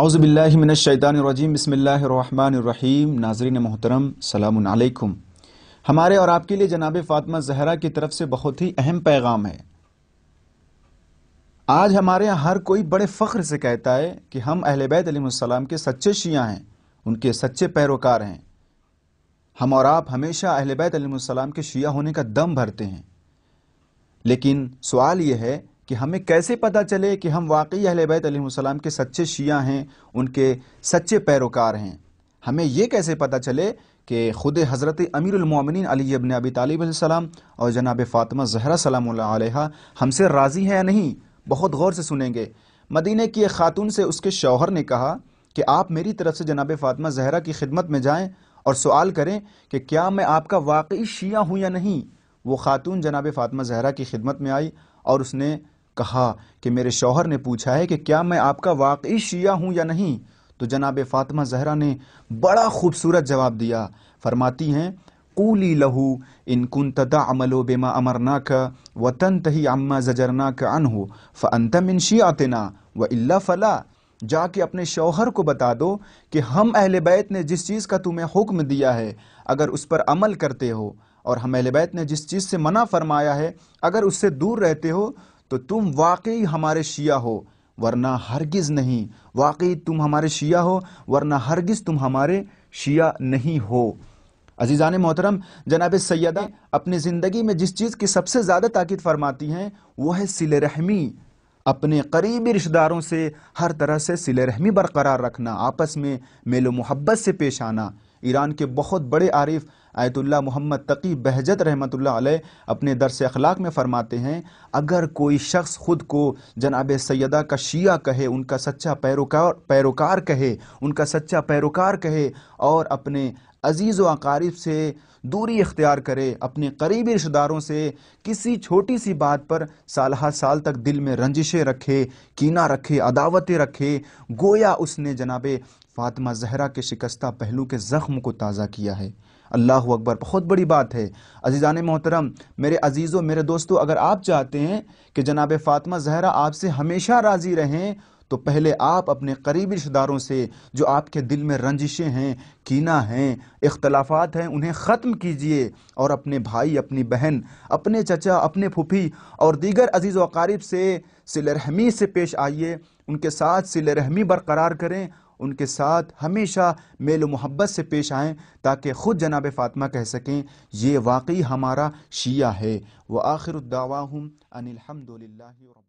आउज़बिल्लिमिनशैतानरजीम बसमीम नाजरीन मोहतरम सलामकुम हमारे और आपके लिए जनाब फातमा जहरा की तरफ से बहुत ही अहम पैगाम है आज हमारे यहाँ हर कोई बड़े फ़ख्र से कहता है कि हम अहल बैतम के सच्चे शिया हैं उनके सच्चे पैरोकार हैं हम और आप हमेशा अहल बैतम के शिया होने का दम भरते हैं लेकिन सवाल यह है कि हमें कैसे पता चले कि हम वाकई अहल बैतम के सच्चे शिया हैं उनके सच्चे पैरोकार हैं हमें ये कैसे पता चले कि ख़ुद हज़रत अमीरमिन अली अबन अबी तालीबम और जनाब फ़ातिमा जहरा सलाम हमसे राज़ी हैं या नहीं बहुत गौर से सुनेंगे मदीने की एक ख़ातून से उसके शौहर ने कहा कि आप मेरी तरफ़ से जनाब फ़ातिमा जहरा की खिदमत में जाएँ और सवाल करें कि क्या मैं आपका वाकई शिया हूँ या नहीं वो ख़ातून जनाब फ़ातिमा जहरा की खिदमत में आई और उसने कहा कि मेरे शौहर ने पूछा है कि क्या मैं आपका वाकई शिया हूँ या नहीं तो जनाब फ़ातिमा जहरा ने बड़ा खूबसूरत जवाब दिया फरमाती हैं कूली लहू इन कुन तदा अमलो बेमा अमरना का वतन तही अम्मा जजरना का अन हो फ़नतम इन शियातना व अल्ला फ़ला जाके अपने शौहर को बता दो कि हम अहल बैत ने जिस चीज़ का तुम्हें हुक्म दिया है अगर उस पर अमल करते हो और हम अहल बैत ने जिस चीज़ से मना फरमाया है अगर उससे दूर रहते हो तो तुम वाकई हमारे शिया हो वरना हरगिज़ नहीं वाकई तुम हमारे शिया हो वरना हरगिज़ तुम हमारे शिया नहीं हो ने मोहतरम जनाब सैदा अपनी ज़िंदगी में जिस चीज़ की सबसे ज़्यादा ताकत फरमाती हैं वह है सिल रहमी अपने करीबी रिश्तेदारों से हर तरह से सिल रहमी बरकरार रखना आपस में मेलो मोहब्बत से पेश आना ईरान के बहुत बड़े आरिफ आयतुल्ला मोहम्मद तकी बहजत रहमत अपने दरस अखलाक में फ़रमाते हैं अगर कोई शख्स ख़ुद को जनाब सैदा का शिया कहे उनका सच्चा पैरोकार पैरोकार कहे उनका सच्चा पैरोकार कहे और अपने अजीज़ व अकारीब से दूरी इख्तियार करे अपने करीबी रिश्तेदारों से किसी छोटी सी बात पर हा साल तक दिल में रंजिशें रखे कीना रखे अदावतें रखे गोया उसने जनाब फातिमा जहरा के शिकस्ता पहलू के ज़ख्म को ताज़ा किया है अल्लाह अकबर बहुत बड़ी बात है अजीज़ान मोहतरम मेरे अजीज़ों मेरे दोस्तों अगर आप चाहते हैं कि जनाब फ़ातमा जहरा आपसे हमेशा राज़ी रहें तो पहले आप अपने करीबी रिश्तेदारों से जो आपके दिल में रंजिशें हैं कीना हैं इख्तलाफात हैं उन्हें ख़त्म कीजिए और अपने भाई अपनी बहन अपने चचा अपने फूफी और दीगर अजीज़ वक़ारब से सिल रहमी से पेश आइए उनके साथ सिल रहमी बरकरार करें उनके साथ हमेशा मेल मोहब्बत से पेश आएँ ताकि ख़ुद जनाब फ़ातिमा कह सकें ये वाकई हमारा शिया है व आखिर दावा अनिलहमदिल्ला